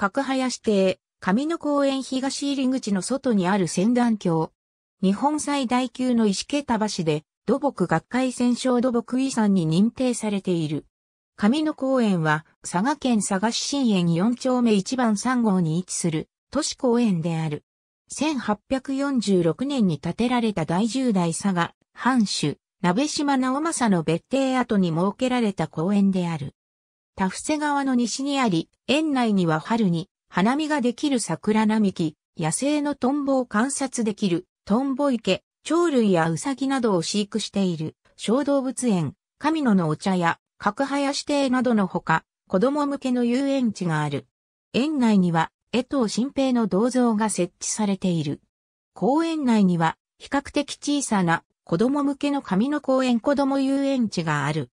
角林邸、上野公園東入り口の外にある仙断橋。日本最大級の石桁橋で、土木学会戦勝土木遺産に認定されている。上野公園は、佐賀県佐賀市新園4丁目1番3号に位置する都市公園である。1846年に建てられた第10代佐賀、藩主、鍋島直政の別邸跡に設けられた公園である。タフセ川の西にあり、園内には春に花見ができる桜並木、野生のトンボを観察できるトンボ池、鳥類やウサギなどを飼育している小動物園、神野のお茶や角林邸などのほか、子供向けの遊園地がある。園内には江藤新平の銅像が設置されている。公園内には比較的小さな子供向けの上野公園子供遊園地がある。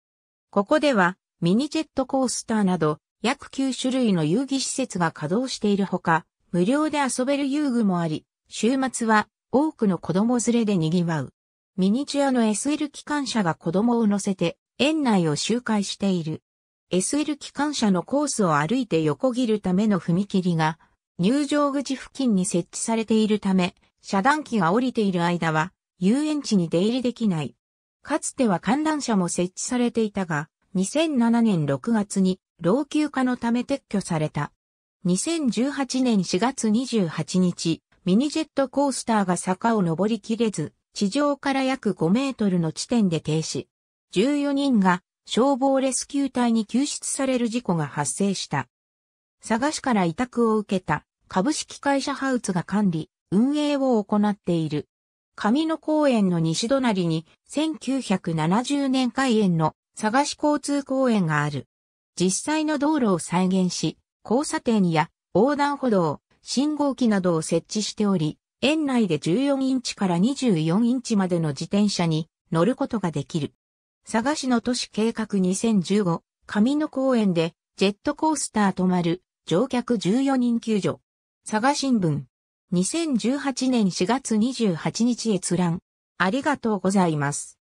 ここではミニジェットコースターなど、約9種類の遊戯施設が稼働しているほか、無料で遊べる遊具もあり、週末は多くの子供連れで賑わう。ミニチュアの SL 機関車が子供を乗せて園内を周回している。SL 機関車のコースを歩いて横切るための踏切が入場口付近に設置されているため、遮断機が降りている間は遊園地に出入りできない。かつては観覧車も設置されていたが、2007年6月に老朽化のため撤去された。2018年4月28日、ミニジェットコースターが坂を登りきれず、地上から約5メートルの地点で停止。14人が消防レスキュー隊に救出される事故が発生した。佐賀市から委託を受けた株式会社ハウツが管理、運営を行っている。上野公園の西隣に1970年開園の佐賀市交通公園がある。実際の道路を再現し、交差点や横断歩道、信号機などを設置しており、園内で14インチから24インチまでの自転車に乗ることができる。佐賀市の都市計画2015上野公園でジェットコースター止まる乗客14人救助。佐賀新聞2018年4月28日閲覧ありがとうございます。